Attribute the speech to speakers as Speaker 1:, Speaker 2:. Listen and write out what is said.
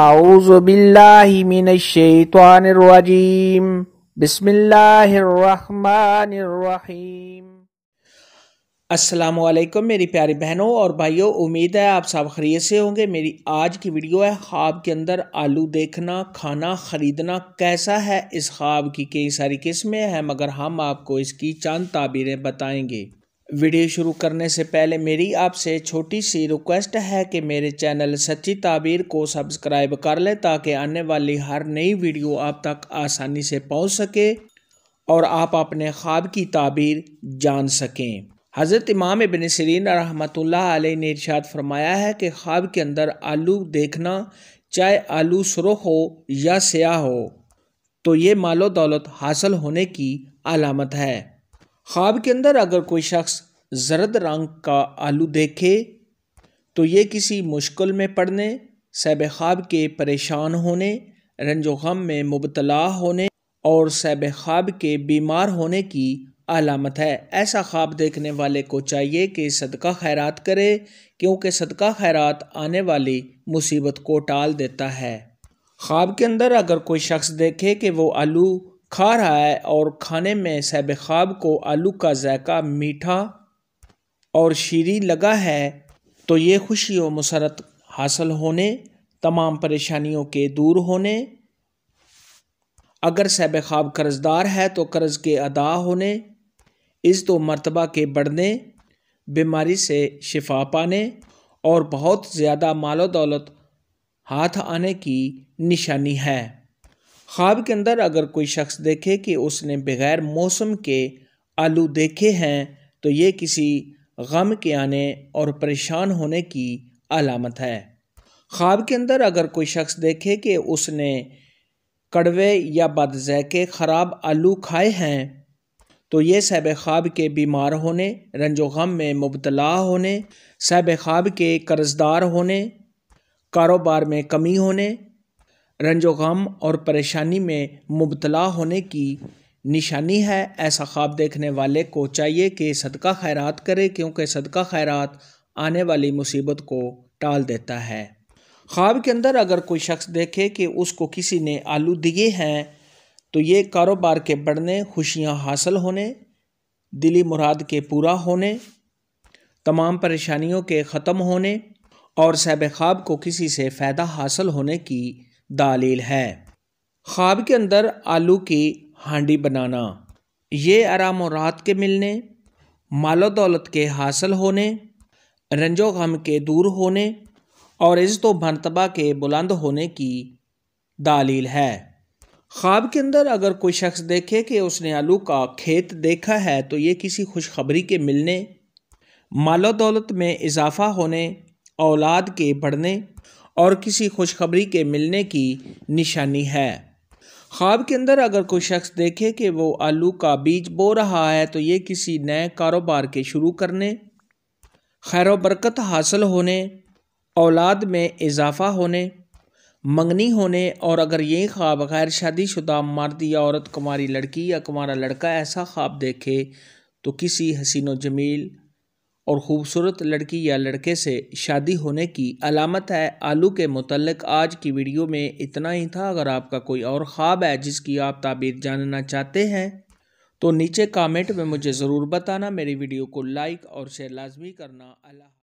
Speaker 1: أعوذ بالله من الشيطان الرجيم بسم الله अस्सलाम वालेकुम मेरी प्यारी बहनों और भाइयों उम्मीद है आप सब खरीय से होंगे मेरी आज की वीडियो है ख्वाब के अंदर आलू देखना खाना ख़रीदना कैसा है इस ख्वाब की कई सारी किस्में हैं मगर हम आपको इसकी चंद ताबीरें बताएंगे वीडियो शुरू करने से पहले मेरी आपसे छोटी सी रिक्वेस्ट है कि मेरे चैनल सच्ची ताबीर को सब्सक्राइब कर लें ताकि आने वाली हर नई वीडियो आप तक आसानी से पहुंच सके और आप अपने ख्वाब की ताबीर जान सकें हज़रत इमाम इबन सरीन रहमत ने इर्शाद फरमाया है कि ख्वाब के अंदर आलू देखना चाहे आलू सुरख हो या स्याह हो तो ये मालो दौलत हासिल होने की अलामत है ख्वाब के अंदर अगर कोई शख्स जरद रंग का आलू देखे तो ये किसी मुश्किल में पड़ने सैब ख्वाब के परेशान होने रंजो गम में मुबतला होने और सैब ख्वाब के बीमार होने की अलामत है ऐसा ख्वाब देखने वाले को चाहिए कि सदका खैरात करे क्योंकि सदका खैरात आने वाली मुसीबत को टाल देता है ख्वाब के अंदर अगर कोई शख्स देखे कि वो आलू खा रहा है और खाने में सैब ख़्वाब को आलू का जायका मीठा और शीरी लगा है तो ये खुशी व मसरत हासिल होने तमाम परेशानियों के दूर होने अगर सैब ख़्वाब कर्जदार है तो कर्ज के अदा होने इस तो मरतबा के बढ़ने बीमारी से शिफा पाने और बहुत ज़्यादा मालो दौलत हाथ आने की निशानी है ख्वाब के अंदर अगर कोई शख्स देखे कि उसने बगैर मौसम के आलू देखे हैं तो ये किसी गम के आने और परेशान होने की अलामत है ख्वाब के अंदर अगर कोई शख्स देखे कि उसने कड़वे या बदजैके ख़राब आलू खाए हैं तो ये सैब ख्वाब के बीमार होने रंजो गम में मुबतला होने सैब ख्वाब के कर्जदार होने कारोबार में कमी होने रंजो गम और परेशानी में मुबतला होने की निशानी है ऐसा ख्वाब देखने वाले को चाहिए कि सदका खैरात करे क्योंकि सदका खैरात आने वाली मुसीबत को टाल देता है ख्वाब के अंदर अगर कोई शख्स देखे कि उसको किसी ने आलू दिए हैं तो ये कारोबार के बढ़ने खुशियाँ हासिल होने दिली मुराद के पूरा होने तमाम परेशानियों के ख़त्म होने और सैब ख्वाब को किसी से फ़ायदा हासिल होने की दालील है ख्वाब के अंदर आलू की हांडी बनाना ये आराम और राहत के मिलने मालो दौलत के हासिल होने रंजो गम के दूर होने और इज्जत तो मरतबा के बुलंद होने की दालील है ख्वाब के अंदर अगर कोई शख्स देखे कि उसने आलू का खेत देखा है तो ये किसी खुशखबरी के मिलने मालो दौलत में इजाफा होने औलाद के बढ़ने और किसी खुशखबरी के मिलने की निशानी है ख्वाब के अंदर अगर कोई शख्स देखे कि वो आलू का बीज बो रहा है तो ये किसी नए कारोबार के शुरू करने खैर बरकत हासिल होने औलाद में इजाफा होने मंगनी होने और अगर ये ख्वाब गैर शादीशुदा मर्द या औरत कुमारी लड़की या कुमारा लड़का ऐसा ख्वाब देखे तो किसी हसीनो जमील और ख़ूबसूरत लड़की या लड़के से शादी होने की अलामत है आलू के मतलब आज की वीडियो में इतना ही था अगर आपका कोई और ख्वाब है जिसकी आप ताबीर जानना चाहते हैं तो नीचे कामेंट में मुझे ज़रूर बताना मेरी वीडियो को लाइक और शेयर लाजमी करना अल्लाह